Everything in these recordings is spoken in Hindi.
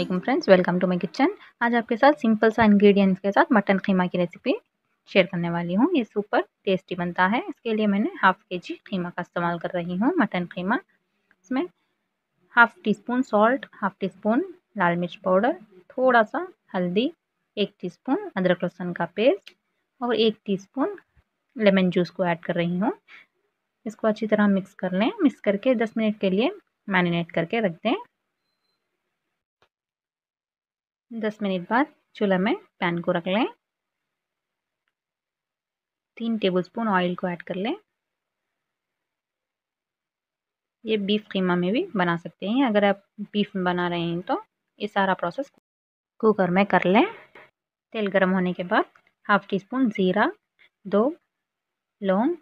Aslam friends welcome to my kitchen आज आपके साथ सिंपल सा इंग्रेडिएंट्स के साथ मटन खीमा की रेसिपी शेयर करने वाली हूँ ये सुपर टेस्टी बनता है इसके लिए मैंने हाफ़ के जी खीमा का इस्तेमाल कर रही हूँ मटन खीमा इसमें half teaspoon salt half teaspoon लाल मिर्च पाउडर थोड़ा सा हल्दी एक टी स्पून अदरक लहसुन का पेस्ट और एक टी स्पून लेमन जूस को ऐड कर रही हूँ इसको अच्छी तरह मिक्स कर लें मिक्स करके दस मिनट के लिए मैरिनेट करके रख दें दस मिनट बाद चूल्हा में पैन को रख लें तीन टेबलस्पून ऑयल को ऐड कर लें ये बीफ कीमा में भी बना सकते हैं अगर आप बीफ में बना रहे हैं तो ये सारा प्रोसेस कुकर में कर लें तेल गर्म होने के बाद हाफ टी स्पून ज़ीरा दो लौंग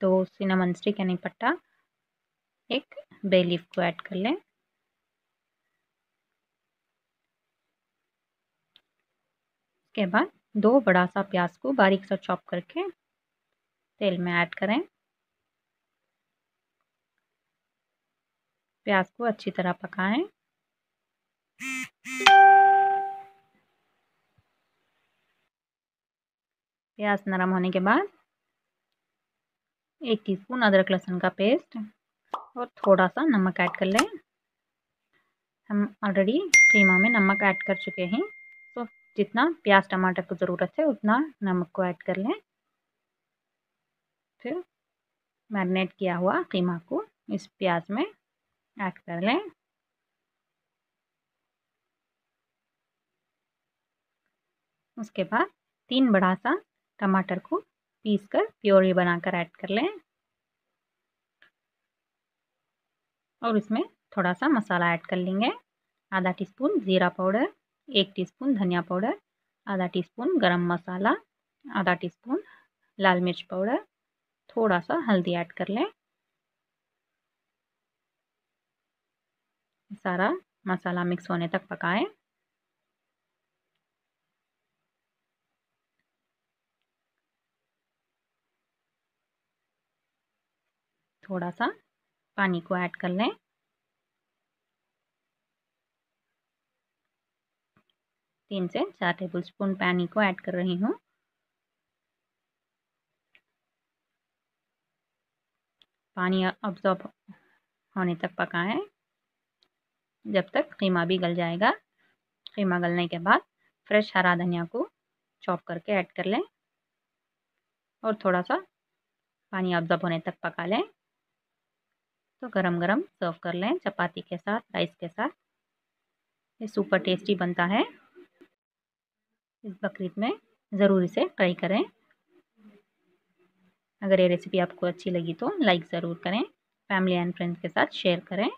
दो सिनामन स्टिक यानी पट्टा एक बेलीफ को ऐड कर लें उसके बाद दो बड़ा सा प्याज को बारीक सा चॉप करके तेल में ऐड करें प्याज को अच्छी तरह पकाएं प्याज नरम होने के बाद एक टीस्पून अदरक लहसुन का पेस्ट और थोड़ा सा नमक ऐड कर लें हम ऑलरेडी क्रीमा में नमक ऐड कर चुके हैं जितना प्याज टमाटर को ज़रूरत है उतना नमक को ऐड कर लें फिर मैरिनेट किया हुआ कीमा को इस प्याज में ऐड कर लें उसके बाद तीन बड़ा सा टमाटर को पीस कर प्योरी बनाकर ऐड कर लें और इसमें थोड़ा सा मसाला ऐड कर लेंगे आधा टीस्पून ज़ीरा पाउडर एक टीस्पून धनिया पाउडर आधा टीस्पून गरम मसाला आधा टीस्पून लाल मिर्च पाउडर थोड़ा सा हल्दी ऐड कर लें सारा मसाला मिक्स होने तक पकाएं थोड़ा सा पानी को ऐड कर लें तीन से चार टेबल स्पून पानी को ऐड कर रही हूँ पानी ऑब्जॉर्ब होने तक पकाएं जब तक कीमा भी गल जाएगा कीमा गलने के बाद फ्रेश हरा धनिया को चॉप करके ऐड कर लें और थोड़ा सा पानी ऑब्जॉर्ब होने तक पका लें तो गरम गरम सर्व कर लें चपाती के साथ राइस के साथ ये सुपर टेस्टी बनता है इस बकरीद में ज़रूर इसे ट्राई करें अगर ये रेसिपी आपको अच्छी लगी तो लाइक ज़रूर करें फैमिली एंड फ्रेंड्स के साथ शेयर करें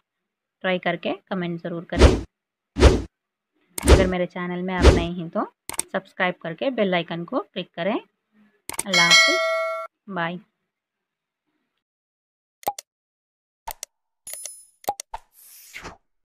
ट्राई करके कमेंट ज़रूर करें अगर मेरे चैनल में आप नए हैं तो सब्सक्राइब करके बेल आइकन को क्लिक करें अल्लाह हाफिज़ बाय